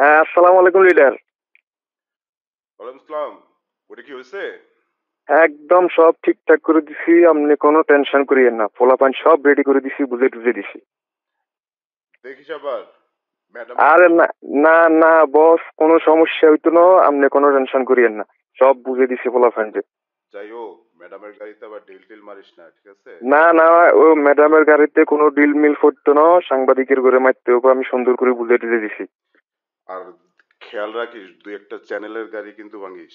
হ্যাঁ আলাইকুম লিডার ওয়ালাইকুম আসসালাম ওটা কি হয়েছে একদম সব ঠিকঠাক করে দিছি আপনি কোনো টেনশন করিয়েন না পোলাপান সব রেডি করে দিছি বুঝে টুঝে দিছি দেখিস আবার আরে না না না বস কোনো সমস্যা হইতো না আপনি কোনো টেনশন করিয়েন না সব বুঝে দিছি পোলাপান যে যাই হোক ম্যাডামের গাড়িতে আবার ডিল টিল মারিস না ঠিক আছে না না ও ম্যাডামের গাড়িতে কোনো ডিল মিল করতো না সাংবাদিকের ঘরে মারতে হবে আমি সুন্দর করে বুঝে টুঝে দিছি আর খেয়াল রাখিস দুই একটা চ্যানেলের গাড়ি কিন্তু ভাঙিস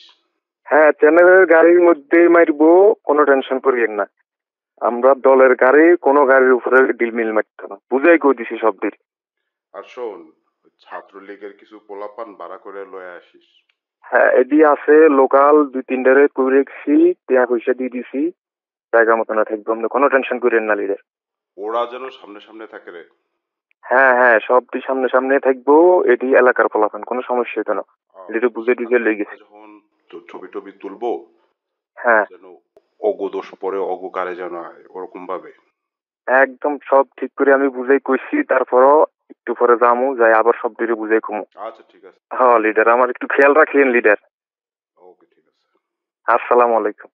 হ্যাঁ চ্যানেলের গাড়ির মধ্যে মারবো কোনো টেনশন করিয়েন না আমরা দলের গাড়ি কোনো গাড়ির উপরে ডিলমিল মারতাম না বুঝাই কই দিছি শব্দের আর শোন ছাত্রলীগের কিছু পোলাপান ভাড়া করে লয়ে আসিস হ্যাঁ এদি আছে লোকাল দুই তিনটারে কই রেখছি টাকা পয়সা দিয়ে দিছি জায়গা মতো না থাকবো আমরা কোনো টেনশন করিয়েন না লিডার ওরা যেন সামনে সামনে থাকে রে হ্যাঁ হ্যাঁ সবটি সামনে সামনে থাকবো এটি এলাকার ফলাফল কোনো সমস্যা হতো না বুঝে টুঝে লেগেছে ছবি টবি তুলবো হ্যাঁ যেন দোষ পরে কারে যেন ওরকম ভাবে একদম সব ঠিক করে আমি বুঝাই কইছি তারপরও একটু পরে যামু যাই আবার সব দিকে বুঝাই কমু আচ্ছা ঠিক আছে হ্যাঁ লিডার আমার একটু খেয়াল রাখেন লিডার ওকে ঠিক আছে আসসালামু আলাইকুম